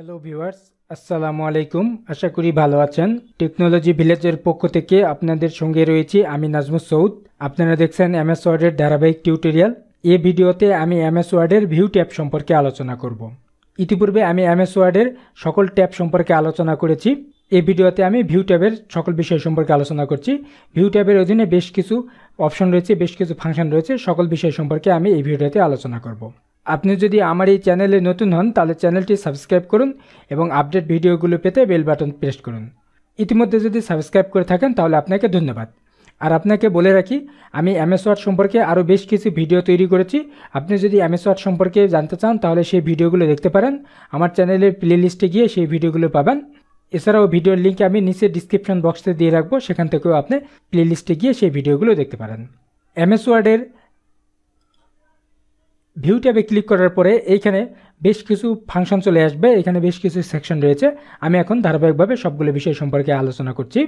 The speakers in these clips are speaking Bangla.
হ্যালো ভিউয়ার্স আসসালামু আলাইকুম আশা করি ভালো আছেন টেকনোলজি ভিলেজের পক্ষ থেকে আপনাদের সঙ্গে রয়েছি আমি নাজমুস সৌদ আপনারা দেখছেন এম এস ওয়ার্ডের ধারাবাহিক টিউটোরিয়াল এ ভিডিওতে আমি এম এস ওয়ার্ডের ভিউ ট্যাব সম্পর্কে আলোচনা করব ইতিপূর্বে আমি এম এস ওয়ার্ডের সকল ট্যাব সম্পর্কে আলোচনা করেছি এ ভিডিওতে আমি ভিউ ট্যাবের সকল বিষয় সম্পর্কে আলোচনা করছি ভিউ ট্যাবের অধীনে বেশ কিছু অপশন রয়েছে বেশ কিছু ফাংশন রয়েছে সকল বিষয় সম্পর্কে আমি এই ভিডিওতে আলোচনা করব আপনি যদি আমার এই চ্যানেলে নতুন হন তাহলে চ্যানেলটি সাবস্ক্রাইব করুন এবং আপডেট ভিডিওগুলো পেতে বেল বাটন প্রেস করুন ইতিমধ্যে যদি সাবস্ক্রাইব করে থাকেন তাহলে আপনাকে ধন্যবাদ আর আপনাকে বলে রাখি আমি এমএস ওয়ার্ড সম্পর্কে আরও বেশ কিছু ভিডিও তৈরি করেছি আপনি যদি এমএস ওয়ার্ড সম্পর্কে জানতে চান তাহলে সেই ভিডিওগুলো দেখতে পারেন আমার চ্যানেলের প্লেলিস্টে গিয়ে সেই ভিডিওগুলো পাবেন এছাড়াও ভিডিওর লিঙ্ক আমি নিচে ডিসক্রিপশন বক্সে দিয়ে রাখবো সেখান থেকেও আপনি প্লেলিস্টে গিয়ে সেই ভিডিওগুলো দেখতে পারেন এমএস ওয়ার্ডের ভিউ ট্যাবে ক্লিক করার পরে এইখানে বেশ কিছু ফাংশন চলে আসবে এখানে বেশ কিছু সেকশন রয়েছে আমি এখন ধারাবাহিকভাবে সবগুলো বিষয় সম্পর্কে আলোচনা করছি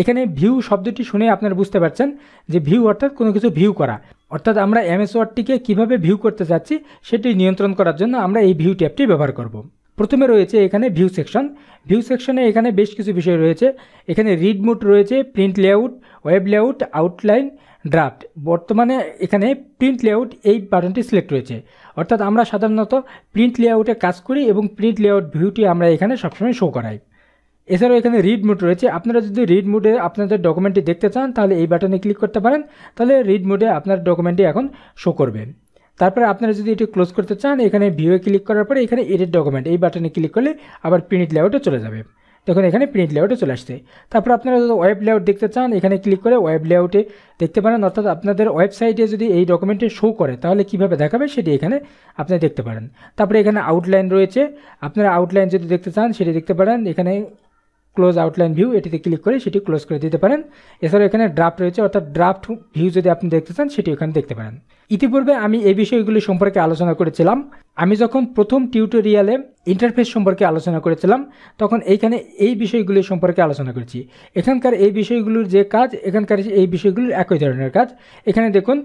এখানে ভিউ শব্দটি শুনে আপনারা বুঝতে পারছেন যে ভিউ অর্থাৎ কোনো কিছু ভিউ করা অর্থাৎ আমরা এমএস ওয়ার্ডটিকে কীভাবে ভিউ করতে চাচ্ছি সেটি নিয়ন্ত্রণ করার জন্য আমরা এই ভিউ ট্যাবটি ব্যবহার করব। প্রথমে রয়েছে এখানে ভিউ সেকশন ভিউ সেকশনে এখানে বেশ কিছু বিষয় রয়েছে এখানে রিড মুড রয়েছে print layout web layout outline draft বর্তমানে এখানে প্রিন্ট লেআউট এই বাটনটি সিলেক্ট রয়েছে অর্থাৎ আমরা সাধারণত প্রিন্ট লেআউটে কাজ করি এবং প্রিন্ট লেআউট ভিউটি আমরা এখানে সবসময় শো করাই এছাড়াও এখানে রিড মুড রয়েছে আপনারা যদি রিড মুডে আপনাদের ডকুমেন্টটি দেখতে চান তাহলে এই বাটনে ক্লিক করতে পারেন তাহলে রিড মুডে আপনার ডকুমেন্টটি এখন শো করবে তারপরে আপনারা যদি এটি ক্লোজ করতে চান এখানে ভিউয়ে ক্লিক করার পরে এখানে এডিট ডকুমেন্ট এই বাটনে ক্লিক করলে আবার প্রিন্ট লেআউটে চলে যাবে দেখুন এখানে প্রিন্ট লেআউটে চলে আসছে তারপর আপনারা যদি ওয়েব লেআউট দেখতে চান এখানে ক্লিক করে ওয়েব লেআউটে দেখতে পারেন অর্থাৎ আপনাদের ওয়েবসাইটে যদি এই ডকুমেন্টে শো করে তাহলে কিভাবে দেখাবে সেটি এখানে আপনি দেখতে পারেন তারপরে এখানে আউটলাইন রয়েছে আপনারা আউটলাইন যদি দেখতে চান সেটি দেখতে পারেন এখানে ক্লোজ আউটলাইন ভিউ এটিতে ক্লিক করে সেটি ক্লোজ করে দিতে পারেন এছাড়াও এখানে ড্রাফট রয়েছে অর্থাৎ ড্রাফট ভিউ যদি আপনি দেখতে চান সেটি এখানে দেখতে পারেন ইতিপূর্বে আমি এই বিষয়গুলি সম্পর্কে আলোচনা করেছিলাম আমি যখন প্রথম টিউটোরিয়ালে ইন্টারফেস সম্পর্কে আলোচনা করেছিলাম তখন এইখানে এই বিষয়গুলি সম্পর্কে আলোচনা করেছি এখানকার এই বিষয়গুলোর যে কাজ এখানকার এই বিষয়গুলোর একই ধরনের কাজ এখানে দেখুন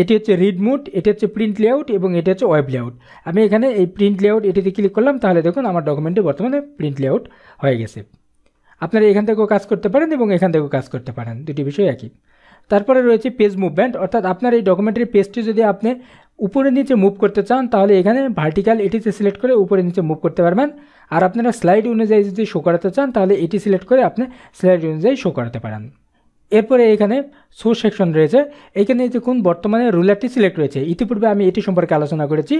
এটি হচ্ছে রিড মুড এটি হচ্ছে প্রিন্ট লেআউট এবং এটি হচ্ছে ওয়েব লেআউট আমি এখানে এই প্রিন্ট লেআউট এটিতে ক্লিক করলাম তাহলে দেখুন আমার ডকুমেন্টে বর্তমানে প্রিন্ট লেআউট হয়ে গেছে আপনারা এখান থেকেও কাজ করতে পারেন এবং এখান থেকেও কাজ করতে পারেন দুটি বিষয় একই তারপরে রয়েছে পেজ মুভমেন্ট অর্থাৎ আপনার এই ডকুমেন্টারি পেজটি যদি আপনি উপরে নিচে মুভ করতে চান তাহলে এখানে ভার্টিক্যাল এটিতে সিলেক্ট করে উপরে নিচে মুভ করতে পারবেন আর আপনারা স্লাইড অনুযায়ী যদি শো করাতে চান তাহলে এটি সিলেক্ট করে আপনি স্লাইড অনুযায়ী শো করাতে পারেন এরপরে এখানে শো সেকশন রয়েছে এখানে দেখুন বর্তমানে রুলারটি সিলেক্ট রয়েছে ইতিপূর্বে আমি এটি সম্পর্কে আলোচনা করেছি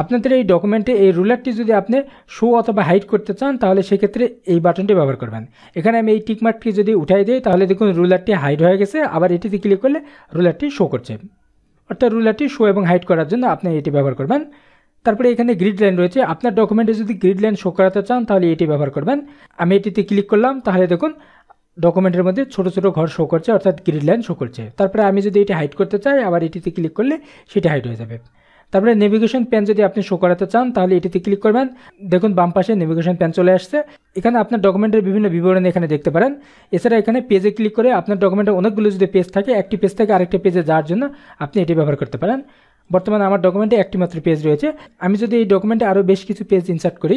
আপনাদের এই ডকুমেন্টে এই রুলারটি যদি আপনি শো অথবা হাইড করতে চান তাহলে সেক্ষেত্রে এই বাটনটি ব্যবহার করবেন এখানে আমি এই টিকমার্কটি যদি উঠাই দিই তাহলে দেখুন রুলারটি হাইড হয়ে গেছে আবার এটিতে ক্লিক করলে রুলারটি শো করছে অর্থাৎ রুলারটি শো এবং হাইড করার জন্য আপনি এটি ব্যবহার করবেন তারপরে এখানে গ্রিড লাইন রয়েছে আপনার ডকুমেন্টে যদি গ্রিড লাইন শো করাতে চান তাহলে এটি ব্যবহার করবেন আমি এটিতে ক্লিক করলাম তাহলে দেখুন ডকুমেন্টের মধ্যে ছোট ছোট ঘর শো করছে অর্থাৎ গ্রিড লাইন শো করছে তারপরে আমি যদি এটি হাইড করতে চাই আবার এটিতে ক্লিক করলে সেটি হাইড হয়ে যাবে তারপরে নেভিগেশন প্যান যদি আপনি শো করাতে চান তাহলে এটিতে ক্লিক করবেন দেখুন বাম পাশে নেভিগেশন প্যান চলে আসছে এখানে আপনার ডকুমেন্টের বিভিন্ন বিবরণ এখানে দেখতে পারেন এছাড়া এখানে পেজে ক্লিক করে আপনার ডকুমেন্টের অনেকগুলো যদি পেজ থাকে একটি পেজ থেকে আরেকটি পেজে যাওয়ার জন্য আপনি এটি ব্যবহার করতে পারেন বর্তমানে আমার ডকুমেন্টে একটি মাত্র পেজ রয়েছে আমি যদি এই ডকুমেন্টে আরও বেশ কিছু পেজ ইনসার্ট করি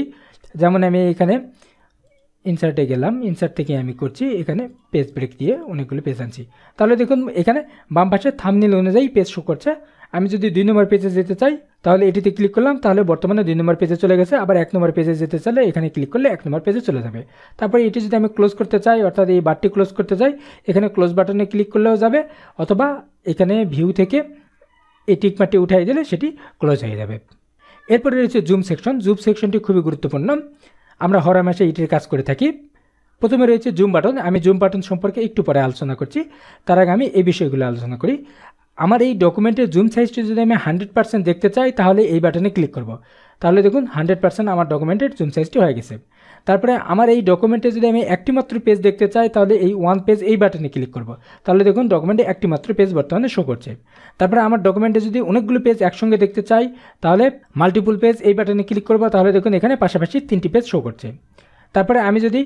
যেমন আমি এখানে ইনসার্টে গেলাম ইনসার্ট থেকে আমি করছি এখানে পেজ ব্রেক দিয়ে অনেকগুলো পেজ আনছি তাহলে দেখুন এখানে বাম পাশে থামনিল অনুযায়ী পেজ শো করছে আমি যদি দুই নম্বর পেজে যেতে চাই তাহলে এটিতে ক্লিক করলাম তাহলে বর্তমানে দুই নম্বর পেজে চলে গেছে আবার এক নম্বর পেজে যেতে চাইলে এখানে ক্লিক করলে এক নম্বর পেজে চলে যাবে তারপরে এটি যদি আমি ক্লোজ করতে চাই অর্থাৎ এই বারটি ক্লোজ করতে চাই এখানে ক্লোজ বাটনে ক্লিক করলেও যাবে অথবা এখানে ভিউ থেকে এই টিকমারটি উঠাই দিলে সেটি ক্লোজ হয়ে যাবে এরপরে রয়েছে জুম সেকশন জুম সেকশনটি খুবই গুরুত্বপূর্ণ আমরা হরা মাসে এটির কাজ করে থাকি প্রথমে রয়েছে জুম বাটন আমি জুম বাটন সম্পর্কে একটু পরে আলোচনা করছি তার আগে আমি এই বিষয়গুলো আলোচনা করি আমার এই ডকুমেন্টের জুম সাইজটি যদি আমি হান্ড্রেড পার্সেন্ট দেখতে চাই তাহলে এই বাটনে ক্লিক করব তাহলে দেখুন হান্ড্রেড পার্সেন্ট আমার ডকুমেন্টের জুম সাইজটি হয়ে গেছে তারপরে আমার এই ডকুমেন্টে যদি আমি একটি মাত্র পেজ দেখতে চাই তাহলে এই ওয়ান পেজ এই বাটনে ক্লিক করব তাহলে দেখুন ডকুমেন্টে একটি মাত্র পেজ বর্তমানে শো করছে তারপরে আমার ডকুমেন্টে যদি অনেকগুলো পেজ একসঙ্গে দেখতে চাই তাহলে মাল্টিপুল পেজ এই বাটনে ক্লিক করব তাহলে দেখুন এখানে পাশাপাশি তিনটি পেজ শো করছে তারপরে আমি যদি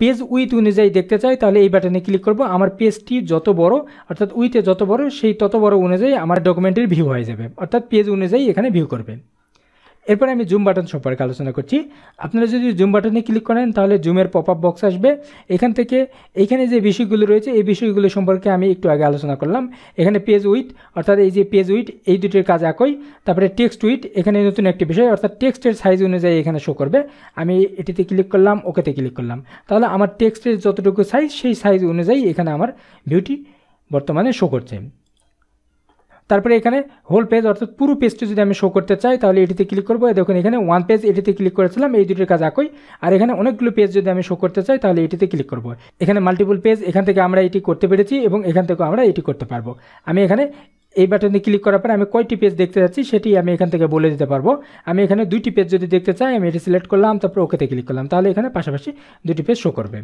পেজ উইথ অনুযায়ী দেখতে চাই তাহলে এই বাটনে ক্লিক করব আমার পেজটি যত বড় অর্থাৎ উইথে যত বড় সেই তত বড় অনুযায়ী আমার ডকুমেন্টের ভিউ হয়ে যাবে অর্থাৎ পেজ অনুযায়ী এখানে ভিউ করবেন এরপরে আমি জুম বাটন সম্পর্কে আলোচনা করছি আপনারা যদি জুম বাটনে ক্লিক করেন তাহলে জুমের পপ আপ বক্স আসবে এখান থেকে এখানে যে বিষয়গুলো রয়েছে এই বিষয়গুলো সম্পর্কে আমি একটু আগে আলোচনা করলাম এখানে পেজ উইথ অর্থাৎ এই যে পেজ উইথ এই দুটির কাজ একই তারপরে টেক্সট উইথ এখানে নতুন একটি বিষয় অর্থাৎ টেক্সটের সাইজ অনুযায়ী এখানে শো করবে আমি এটিতে ক্লিক করলাম ওকেতে ক্লিক করলাম তাহলে আমার টেক্সটের যতটুকু সাইজ সেই সাইজ অনুযায়ী এখানে আমার ভিউটি বর্তমানে শো করছে তারপরে এখানে হোল পেজ অর্থাৎ পুরো পেজটি যদি আমি শো করতে চাই তাহলে এটিতে ক্লিক করবো দেখুন এখানে ওয়ান পেজ এটিতে ক্লিক করেছিলাম এই দুটির কাজ একই আর এখানে অনেকগুলো পেজ যদি আমি শো করতে চাই তাহলে এটিতে ক্লিক করবো এখানে মাল্টিপল পেজ এখান থেকে আমরা এটি করতে পেরেছি এবং এখান থেকেও আমরা এটি করতে পারবো আমি এখানে এই বাটনে ক্লিক করার পরে আমি কয়টি পেজ দেখতে চাচ্ছি সেটি আমি এখান থেকে বলে দিতে পারবো আমি এখানে দুইটি পেজ যদি দেখতে চাই আমি এটি সিলেক্ট করলাম তারপর ওকেতে ক্লিক করলাম তাহলে এখানে পাশাপাশি দুটি পেজ শো করবে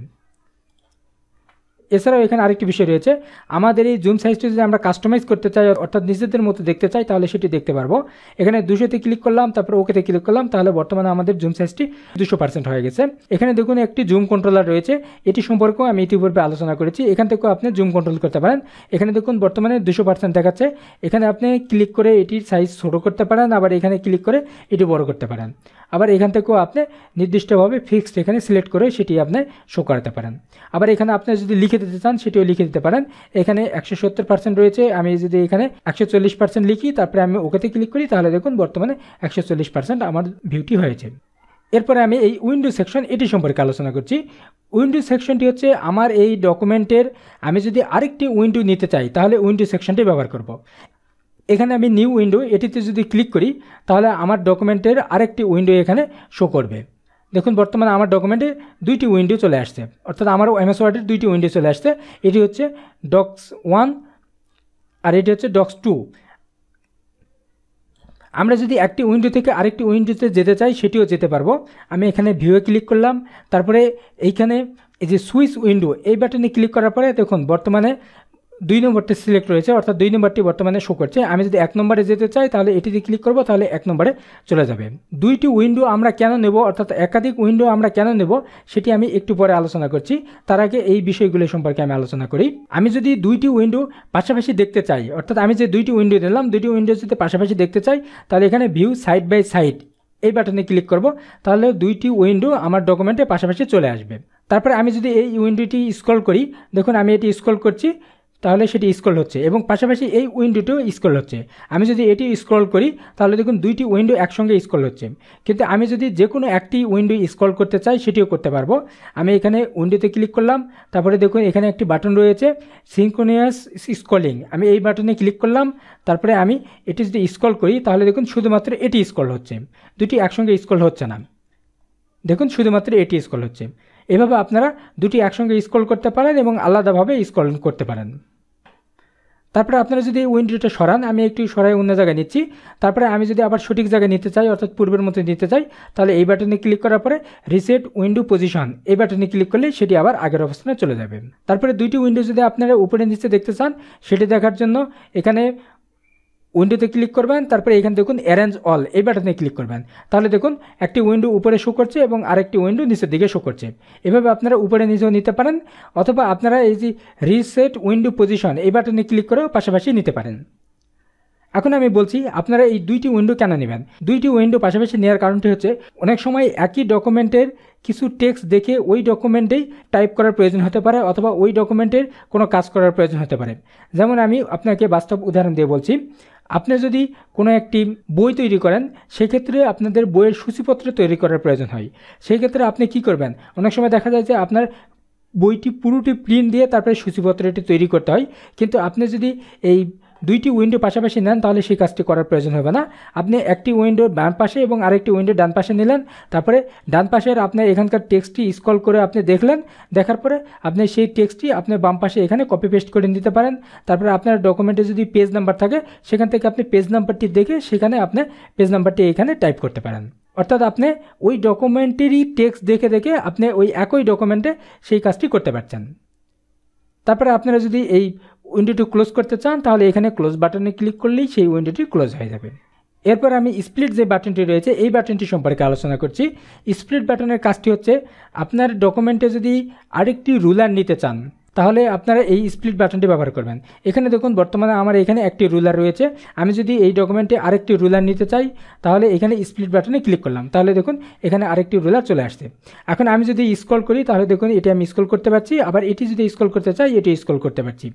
এছাড়াও এখানে আরেকটি বিষয় রয়েছে আমাদের এই জুম সাইজটি যদি আমরা কাস্টমাইজ করতে চাই অর্থাৎ নিজেদের মতো দেখতে চাই তাহলে সেটি দেখতে পারবো এখানে দুশোতে ক্লিক করলাম তারপর ওকেতে ক্লিক করলাম তাহলে বর্তমানে আমাদের জুম সাইজটি দুশো পার্সেন্ট হয়ে গেছে এখানে দেখুন একটি জুম কন্ট্রোলার রয়েছে এটি সম্পর্কেও আমি ইতিপূর্বে আলোচনা করেছি এখান থেকেও আপনি জুম কন্ট্রোল করতে পারেন এখানে দেখুন বর্তমানে দুশো পার্সেন্ট দেখাচ্ছে এখানে আপনি ক্লিক করে এটির সাইজ ছোটো করতে পারেন আবার এখানে ক্লিক করে এটি বড় করতে পারেন আবার এখান থেকেও আপনি নির্দিষ্টভাবে ফিক্সড এখানে সিলেক্ট করে সেটি আপনি শো করাতে পারেন আবার এখানে আপনি যদি লিখে দিতে চান সেটিও লিখে দিতে পারেন এখানে একশো সত্তর পার্সেন্ট রয়েছে আমি যদি এখানে একশো চল্লিশ পার্সেন্ট লিখি তারপরে আমি ওকেতে ক্লিক করি তাহলে দেখুন বর্তমানে একশো চল্লিশ পার্সেন্ট আমার ভিউটি হয়েছে এরপরে আমি এই উইন্ডো সেকশন এটি সম্পর্কে আলোচনা করছি উইন্ডো সেকশনটি হচ্ছে আমার এই ডকুমেন্টের আমি যদি আরেকটি উইন্ডো নিতে চাই তাহলে উইন্ডো সেকশনটি ব্যবহার করব। এখানে আমি নিউ উইন্ডো এটিতে যদি ক্লিক করি তাহলে আমার ডকুমেন্টের আরেকটি উইন্ডো এখানে শো করবে দেখুন বর্তমানে আমার ডকুমেন্টে দুইটি উইন্ডো চলে আসছে অর্থাৎ আমার এমএস ওয়ার্ডের দুইটি উইন্ডো চলে আসছে এটি হচ্ছে ডক্স ওয়ান আর এটি হচ্ছে ডক্স টু আমরা যদি একটি উইন্ডো থেকে আরেকটি উইন্ডোতে যেতে চাই সেটিও যেতে পারবো আমি এখানে ভিউয়ে ক্লিক করলাম তারপরে এইখানে এই যে সুইচ উইন্ডো এই বাটনে ক্লিক করার পরে দেখুন বর্তমানে দুই নম্বরটি সিলেক্ট রয়েছে অর্থাৎ দুই নম্বরটি বর্তমানে শো করছে আমি যদি এক নম্বরে যেতে চাই তাহলে এটিতে ক্লিক করব তাহলে এক নম্বরে চলে যাবে দুইটি উইন্ডো আমরা কেন নেব অর্থাৎ একাধিক উইন্ডো আমরা কেন নেব সেটি আমি একটু পরে আলোচনা করছি তার আগে এই বিষয়গুলো সম্পর্কে আমি আলোচনা করি আমি যদি দুইটি উইন্ডো পাশাপাশি দেখতে চাই অর্থাৎ আমি যে দুইটি উইন্ডো নিলাম দুইটি উইন্ডো যদি পাশাপাশি দেখতে চাই তাহলে এখানে ভিউ সাইড বাই সাইড এই বাটনে ক্লিক করব তাহলে দুইটি উইন্ডো আমার ডকুমেন্টে পাশাপাশি চলে আসবে তারপরে আমি যদি এই উইন্ডোটি স্ক্রল করি দেখুন আমি এটি স্ক্রল করছি তাহলে সেটি স্ক্রল হচ্ছে এবং পাশাপাশি এই উইন্ডোটিও স্ক্রল হচ্ছে আমি যদি এটি স্ক্রল করি তাহলে দেখুন দুইটি উইন্ডো একসঙ্গে স্ক্রল হচ্ছে কিন্তু আমি যদি যে কোনো একটি উইন্ডো স্ক্রল করতে চাই সেটিও করতে পারবো আমি এখানে উইন্ডোতে ক্লিক করলাম তারপরে দেখুন এখানে একটি বাটন রয়েছে সিঙ্কোনিয়াস স্ক্রলিং আমি এই বাটনে ক্লিক করলাম তারপরে আমি এটি যদি স্ক্রল করি তাহলে দেখুন শুধুমাত্র এটি স্ক্রল হচ্ছে দুটি একসঙ্গে স্ক্রল হচ্ছে না দেখুন শুধুমাত্র এটি স্ক্রল হচ্ছে এভাবে আপনারা দুটি একসঙ্গে স্ক্রল করতে পারেন এবং আলাদাভাবে স্ক্রল করতে পারেন তারপরে আপনারা যদি উইন্ডোটা সরান আমি একটু সরাই অন্য জায়গায় নিচ্ছি তারপরে আমি যদি আবার সঠিক জায়গায় নিতে চাই অর্থাৎ পূর্বের মতো নিতে চাই তাহলে এই বাটনে ক্লিক করার পরে রিসেট উইন্ডো পজিশন এই বাটনে ক্লিক করলে সেটি আবার আগের অবস্থানে চলে যাবে তারপরে দুইটি উইন্ডো যদি আপনারা উপরে নিচে দেখতে চান সেটি দেখার জন্য এখানে উইন্ডোতে ক্লিক করবেন তারপরে এখানে দেখুন অ্যারেঞ্জ অল এই বাটনে ক্লিক করবেন তাহলে দেখুন একটি উইন্ডো উপরে শো করছে এবং আরেকটি উইন্ডো নিচের দিকে শো করছে এভাবে আপনারা উপরে নিচেও নিতে পারেন অথবা আপনারা এই যে রিসেট উইন্ডো পজিশন এই বাটনে ক্লিক করেও পাশাপাশি নিতে পারেন এখন আমি বলছি আপনারা এই দুইটি উইন্ডো কেন নেবেন দুইটি উইন্ডো পাশাপাশি নেওয়ার কারণটি হচ্ছে অনেক সময় একই ডকুমেন্টের কিছু টেক্সট দেখে ওই ডকুমেন্টেই টাইপ করার প্রয়োজন হতে পারে অথবা ওই ডকুমেন্টের কোনো কাজ করার প্রয়োজন হতে পারে যেমন আমি আপনাকে বাস্তব উদাহরণ দিয়ে বলছি আপনি যদি কোনো একটি বই তৈরি করেন সেক্ষেত্রে আপনাদের বইয়ের সূচিপত্র তৈরি করার প্রয়োজন হয় সেই ক্ষেত্রে আপনি কি করবেন অনেক সময় দেখা যায় যে আপনার বইটি পুরোটি প্রিন্ট দিয়ে তারপরে সূচিপত্রটি তৈরি করতে হয় কিন্তু আপনি যদি এই দুইটি উইন্ডো পাশাপাশি নেন তাহলে সেই কাজটি করার প্রয়োজন হবে না আপনি একটি উইন্ডো বাম পাশে এবং আরেকটি উইন্ডো ডান পাশে নিলেন তারপরে ডান পাশের আপনার এখানকার টেক্সটটি স্ক্রল করে আপনি দেখলেন দেখার পরে আপনি সেই টেক্সটটি আপনার বাম পাশে এখানে কপি পেস্ট করে নিতে পারেন তারপরে আপনার ডকুমেন্টে যদি পেজ নাম্বার থাকে সেখান থেকে আপনি পেজ নাম্বারটি দেখে সেখানে আপনি পেজ নাম্বারটি এখানে টাইপ করতে পারেন অর্থাৎ আপনি ওই ডকুমেন্টেরই টেক্সট দেখে দেখে আপনি ওই একই ডকুমেন্টে সেই কাজটি করতে পারছেন তারপরে আপনারা যদি এই উইন্ডোটি ক্লোজ করতে চান তাহলে এখানে ক্লোজ বাটনে ক্লিক করলেই সেই উইন্ডোটি ক্লোজ হয়ে যাবে এরপর আমি স্প্লিট যে বাটনটি রয়েছে এই বাটনটি সম্পর্কে আলোচনা করছি স্প্লিট বাটনের কাজটি হচ্ছে আপনার ডকুমেন্টে যদি আরেকটি রুলার নিতে চান তাহলে আপনারা এই স্প্লিট বাটনটি ব্যবহার করবেন এখানে দেখুন বর্তমানে আমার এখানে একটি রুলার রয়েছে আমি যদি এই ডকুমেন্টে আরেকটি রুলার নিতে চাই তাহলে এখানে স্প্লিট বাটনে ক্লিক করলাম তাহলে দেখুন এখানে আরেকটি রুলার চলে আসছে এখন আমি যদি স্কল করি তাহলে দেখুন এটি আমি স্ক্রল করতে পারছি আবার এটি যদি স্কল করতে চাই এটি স্ক্রল করতে পারছি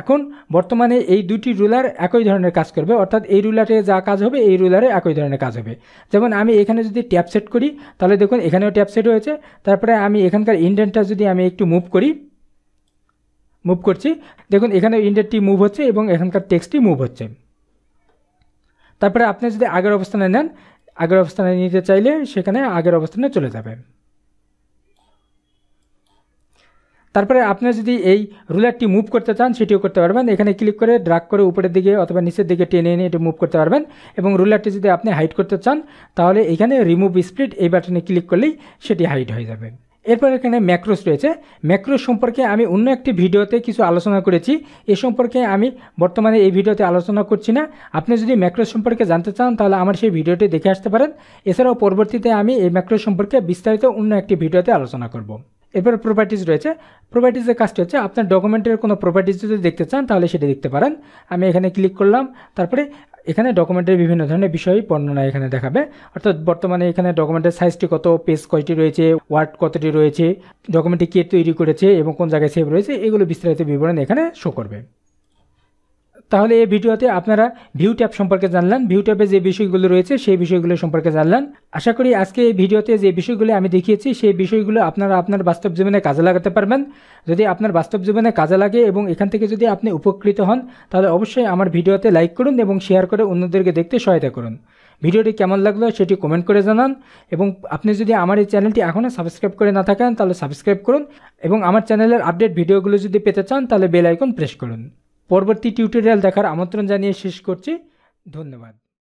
এখন বর্তমানে এই দুটি রুলার একই ধরনের কাজ করবে অর্থাৎ এই রুলারে যা কাজ হবে এই রুলারে একই ধরনের কাজ হবে যেমন আমি এখানে যদি ট্যাপ সেট করি তাহলে দেখুন এখানেও ট্যাপ সেট হয়েছে তারপরে আমি এখানকার ইন্ডেনটা যদি আমি একটু মুভ করি মুভ করছি দেখুন এখানে ইন্ডেটটি মুভ হচ্ছে এবং এখানকার টেক্সটটি মুভ হচ্ছে তারপরে আপনি যদি আগের অবস্থানে নেন আগের অবস্থানে নিতে চাইলে সেখানে আগের অবস্থানে চলে যাবে তারপরে আপনি যদি এই রুলারটি মুভ করতে চান সেটিও করতে পারবেন এখানে ক্লিক করে ড্রাগ করে উপরের দিকে অথবা নিচের দিকে টেনে এনে এটি মুভ করতে পারবেন এবং রুলারটি যদি আপনি হাইড করতে চান তাহলে এখানে রিমুভ স্প্লিট এই বাটনে ক্লিক করলেই সেটি হাইট হয়ে যাবে এরপর এখানে ম্যাক্রোস রয়েছে ম্যাক্রোস সম্পর্কে আমি অন্য একটি ভিডিওতে কিছু আলোচনা করেছি এ সম্পর্কে আমি বর্তমানে এই ভিডিওতে আলোচনা করছি না আপনি যদি ম্যাক্রোস সম্পর্কে জানতে চান তাহলে আমার সেই ভিডিওটি দেখে আসতে পারেন এছাড়াও পরবর্তীতে আমি এই ম্যাক্রোস সম্পর্কে বিস্তারিত অন্য একটি ভিডিওতে আলোচনা করব এরপর প্রপার্টিজ রয়েছে প্রপার্টিজের কাজটি হচ্ছে আপনার ডকুমেন্টের কোনো প্রপার্টিজ যদি দেখতে চান তাহলে সেটি দেখতে পারেন আমি এখানে ক্লিক করলাম তারপরে এখানে ডকুমেন্টের বিভিন্ন ধরনের বিষয় বর্ণনা এখানে দেখাবে অর্থাৎ বর্তমানে এখানে ডকুমেন্টের সাইজটি কত পেজ কয়টি রয়েছে ওয়ার্ড কতটি রয়েছে ডকুমেন্টটি কে তৈরি করেছে এবং কোন জায়গায় সেভ রয়েছে এগুলো বিস্তারিত বিবরণ এখানে শো করবে তাহলে এই ভিডিওতে আপনারা ভিউ ট্যাব সম্পর্কে জানলেন ভিউ ট্যাবে যে বিষয়গুলো রয়েছে সেই বিষয়গুলো সম্পর্কে জানলেন আশা করি আজকে এই ভিডিওতে যে বিষয়গুলো আমি দেখিয়েছি সেই বিষয়গুলো আপনারা আপনার বাস্তব জীবনে কাজে লাগাতে পারবেন যদি আপনার বাস্তব জীবনে কাজে লাগে এবং এখান থেকে যদি আপনি উপকৃত হন তাহলে অবশ্যই আমার ভিডিওতে লাইক করুন এবং শেয়ার করে অন্যদেরকে দেখতে সহায়তা করুন ভিডিওটি কেমন লাগলো সেটি কমেন্ট করে জানান এবং আপনি যদি আমার এই চ্যানেলটি এখনও সাবস্ক্রাইব করে না থাকেন তাহলে সাবস্ক্রাইব করুন এবং আমার চ্যানেলের আপডেট ভিডিওগুলো যদি পেতে চান তাহলে বেল আইকন প্রেস করুন পরবর্তী টিউটোরিয়াল দেখার আমন্ত্রণ জানিয়ে শেষ করছি ধন্যবাদ